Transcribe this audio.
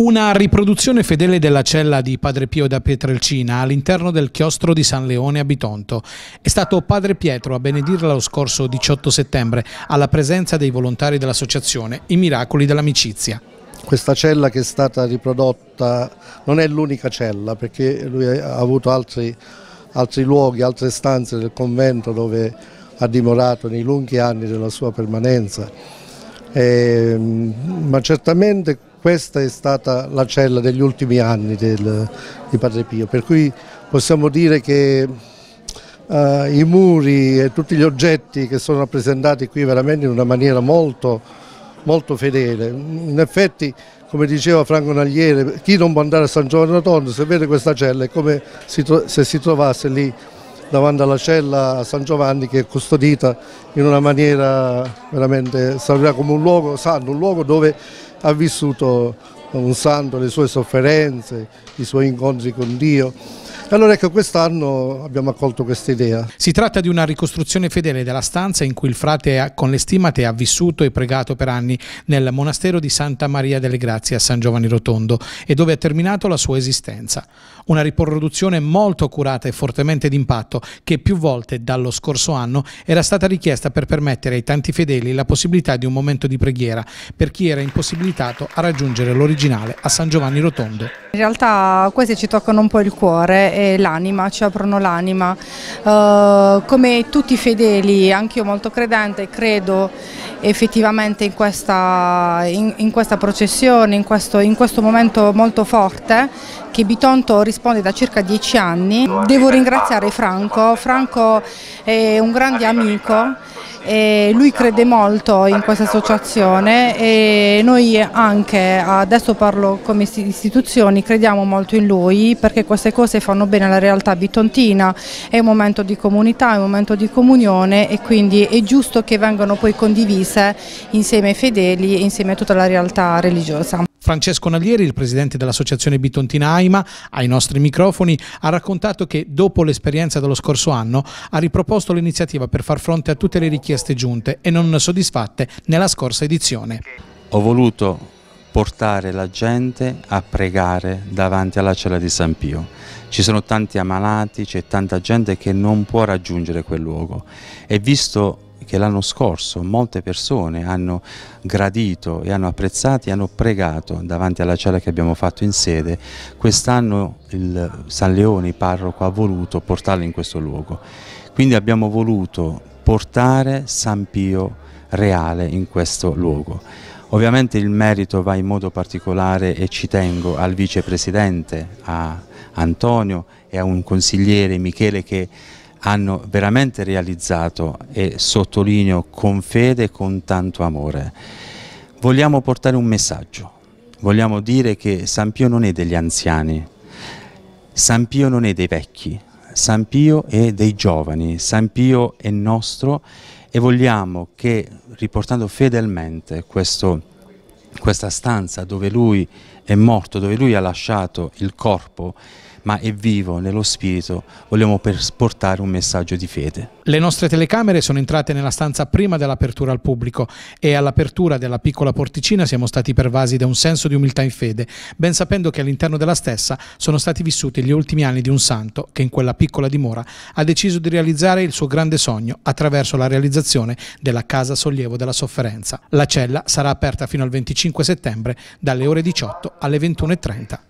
Una riproduzione fedele della cella di Padre Pio da Pietrelcina all'interno del chiostro di San Leone a Bitonto. È stato Padre Pietro a benedirla lo scorso 18 settembre alla presenza dei volontari dell'associazione I Miracoli dell'Amicizia. Questa cella che è stata riprodotta non è l'unica cella perché lui ha avuto altri, altri luoghi, altre stanze del convento dove ha dimorato nei lunghi anni della sua permanenza. Eh, ma certamente questa è stata la cella degli ultimi anni del, di Padre Pio, per cui possiamo dire che uh, i muri e tutti gli oggetti che sono rappresentati qui veramente in una maniera molto, molto fedele. In effetti, come diceva Franco Nagliere, chi non può andare a San Giovanni Tondo, se vede questa cella è come se si trovasse lì davanti alla cella a San Giovanni che è custodita in una maniera veramente, sarà come un luogo santo, un luogo dove ha vissuto un santo, le sue sofferenze, i suoi incontri con Dio. Allora ecco, quest'anno abbiamo accolto questa idea. Si tratta di una ricostruzione fedele della stanza in cui il frate con le stimate ha vissuto e pregato per anni nel monastero di Santa Maria delle Grazie a San Giovanni Rotondo e dove ha terminato la sua esistenza. Una riproduzione molto curata e fortemente d'impatto che più volte dallo scorso anno era stata richiesta per permettere ai tanti fedeli la possibilità di un momento di preghiera per chi era impossibilitato a raggiungere l'originale a San Giovanni Rotondo. In realtà questi ci toccano un po' il cuore e l'anima, ci aprono l'anima. Uh, come tutti i fedeli, anch'io molto credente, credo effettivamente in questa, in, in questa processione, in questo, in questo momento molto forte che Bitonto risponde da circa dieci anni. Devo ringraziare Franco, Franco è un grande amico e lui crede molto in questa associazione e noi anche, adesso parlo come istituzioni, crediamo molto in lui perché queste cose fanno bene alla realtà bitontina, è un momento di comunità, è un momento di comunione e quindi è giusto che vengano poi condivise insieme ai fedeli e insieme a tutta la realtà religiosa. Francesco Naglieri, il presidente dell'associazione Bitontina AIMA, ai nostri microfoni ha raccontato che dopo l'esperienza dello scorso anno ha riproposto l'iniziativa per far fronte a tutte le richieste giunte e non soddisfatte nella scorsa edizione. Ho voluto portare la gente a pregare davanti alla cella di San Pio. Ci sono tanti ammalati, c'è tanta gente che non può raggiungere quel luogo e visto che l'anno scorso molte persone hanno gradito e hanno apprezzato e hanno pregato davanti alla cella che abbiamo fatto in sede, quest'anno il San Leone, il parroco, ha voluto portarlo in questo luogo. Quindi abbiamo voluto portare San Pio reale in questo luogo. Ovviamente il merito va in modo particolare e ci tengo al vicepresidente, a Antonio e a un consigliere Michele che hanno veramente realizzato e sottolineo con fede e con tanto amore. Vogliamo portare un messaggio, vogliamo dire che San Pio non è degli anziani, San Pio non è dei vecchi, San Pio è dei giovani, San Pio è nostro e vogliamo che riportando fedelmente questo, questa stanza dove lui è morto, dove lui ha lasciato il corpo, ma è vivo nello spirito, vogliamo portare un messaggio di fede. Le nostre telecamere sono entrate nella stanza prima dell'apertura al pubblico e all'apertura della piccola porticina siamo stati pervasi da un senso di umiltà in fede, ben sapendo che all'interno della stessa sono stati vissuti gli ultimi anni di un santo che in quella piccola dimora ha deciso di realizzare il suo grande sogno attraverso la realizzazione della Casa Sollievo della Sofferenza. La cella sarà aperta fino al 25 settembre dalle ore 18 alle 21.30.